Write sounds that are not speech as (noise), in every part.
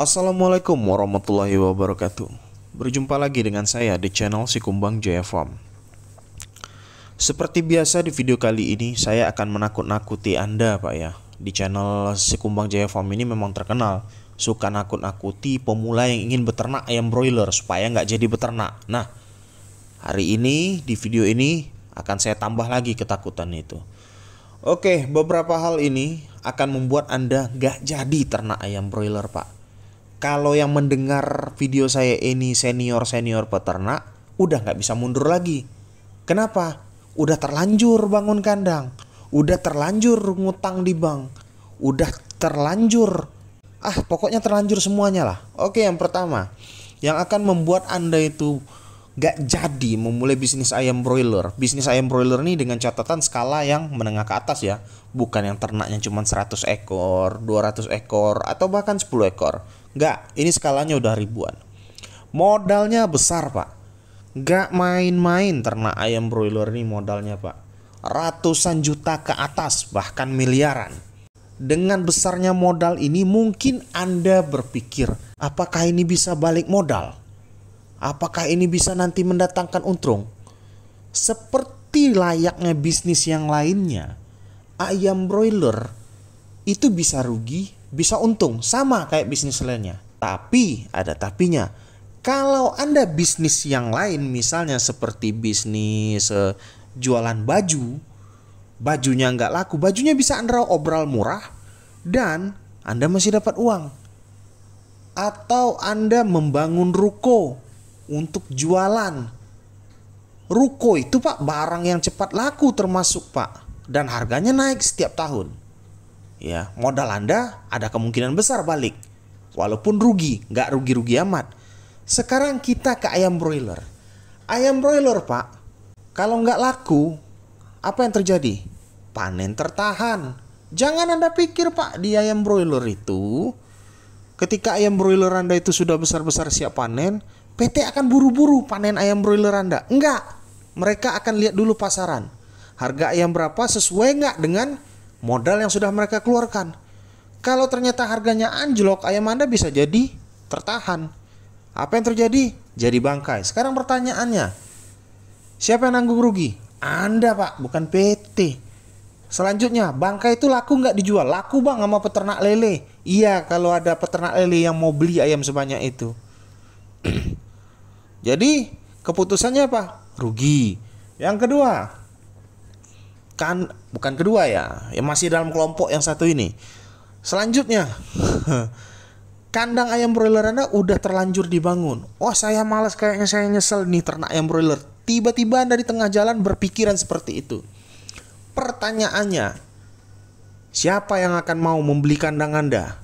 Assalamualaikum warahmatullahi wabarakatuh Berjumpa lagi dengan saya di channel Sikumbang Jaya Farm Seperti biasa di video kali ini saya akan menakut-nakuti Anda Pak ya Di channel Sikumbang Jaya Farm ini memang terkenal Suka nakut-nakuti pemula yang ingin beternak ayam broiler supaya nggak jadi beternak Nah hari ini di video ini akan saya tambah lagi ketakutan itu Oke, beberapa hal ini akan membuat Anda nggak jadi ternak ayam broiler, Pak kalau yang mendengar video saya ini senior-senior peternak udah nggak bisa mundur lagi. Kenapa? Udah terlanjur bangun kandang, udah terlanjur ngutang di bank, udah terlanjur. Ah, pokoknya terlanjur semuanya lah. Oke, yang pertama yang akan membuat Anda itu gak jadi memulai bisnis ayam broiler. Bisnis ayam broiler ini dengan catatan skala yang menengah ke atas ya. Bukan yang ternaknya cuma 100 ekor, 200 ekor, atau bahkan 10 ekor Enggak, ini skalanya udah ribuan. Modalnya besar, Pak. Enggak main-main ternak ayam broiler ini modalnya, Pak. Ratusan juta ke atas, bahkan miliaran. Dengan besarnya modal ini mungkin Anda berpikir, apakah ini bisa balik modal? Apakah ini bisa nanti mendatangkan untung? Seperti layaknya bisnis yang lainnya, ayam broiler itu bisa rugi bisa untung sama kayak bisnis lainnya. Tapi ada tapinya. Kalau Anda bisnis yang lain misalnya seperti bisnis eh, jualan baju, bajunya nggak laku, bajunya bisa Anda obral murah dan Anda masih dapat uang. Atau Anda membangun ruko untuk jualan. Ruko itu Pak barang yang cepat laku termasuk Pak dan harganya naik setiap tahun ya modal Anda ada kemungkinan besar balik walaupun rugi nggak rugi-rugi amat sekarang kita ke ayam broiler ayam broiler pak kalau nggak laku apa yang terjadi panen tertahan jangan Anda pikir pak di ayam broiler itu ketika ayam broiler Anda itu sudah besar-besar siap panen PT akan buru-buru panen ayam broiler Anda enggak mereka akan lihat dulu pasaran harga ayam berapa sesuai nggak dengan modal yang sudah mereka keluarkan. Kalau ternyata harganya anjlok, ayam Anda bisa jadi tertahan. Apa yang terjadi? Jadi bangkai. Sekarang pertanyaannya, siapa yang nanggung rugi? Anda pak, bukan PT. Selanjutnya, bangkai itu laku nggak dijual? Laku bang sama peternak lele. Iya, kalau ada peternak lele yang mau beli ayam sebanyak itu. (clears throat) Jadi, keputusannya apa? Rugi. Yang kedua, bukan bukan kedua ya yang masih dalam kelompok yang satu ini selanjutnya (laughs) kandang ayam broiler Anda udah terlanjur dibangun oh saya malas kayaknya saya nyesel nih ternak ayam broiler tiba-tiba Anda di tengah jalan berpikiran seperti itu pertanyaannya siapa yang akan mau membeli kandang Anda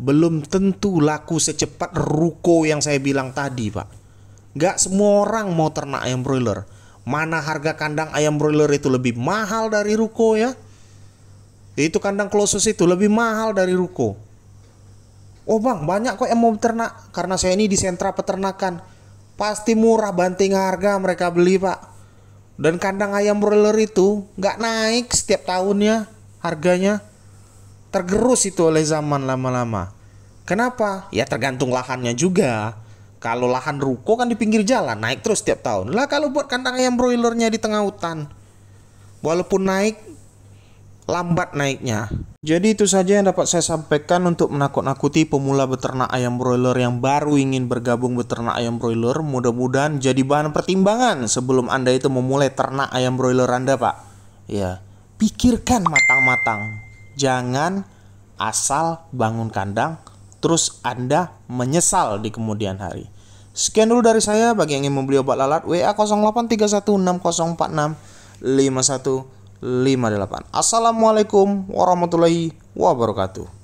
belum tentu laku secepat ruko yang saya bilang tadi pak Gak semua orang mau ternak ayam broiler mana harga kandang ayam broiler itu lebih mahal dari ruko ya. Itu kandang klosus itu lebih mahal dari ruko. Oh bang, banyak kok yang mau beternak karena saya ini di sentra peternakan. Pasti murah banting harga mereka beli pak. Dan kandang ayam broiler itu nggak naik setiap tahunnya harganya. Tergerus itu oleh zaman lama-lama. Kenapa? Ya tergantung lahannya juga kalau lahan ruko kan di pinggir jalan, naik terus setiap tahun. Lah kalau buat kandang ayam broilernya di tengah hutan, walaupun naik lambat naiknya. Jadi itu saja yang dapat saya sampaikan untuk menakut-nakuti pemula beternak ayam broiler yang baru ingin bergabung beternak ayam broiler. Mudah-mudahan jadi bahan pertimbangan sebelum Anda itu memulai ternak ayam broiler Anda, Pak. Ya, pikirkan matang-matang. Jangan asal bangun kandang terus Anda menyesal di kemudian hari. Sekian dulu dari saya bagi yang ingin membeli obat lalat WA 083160465158. Assalamualaikum warahmatullahi wabarakatuh.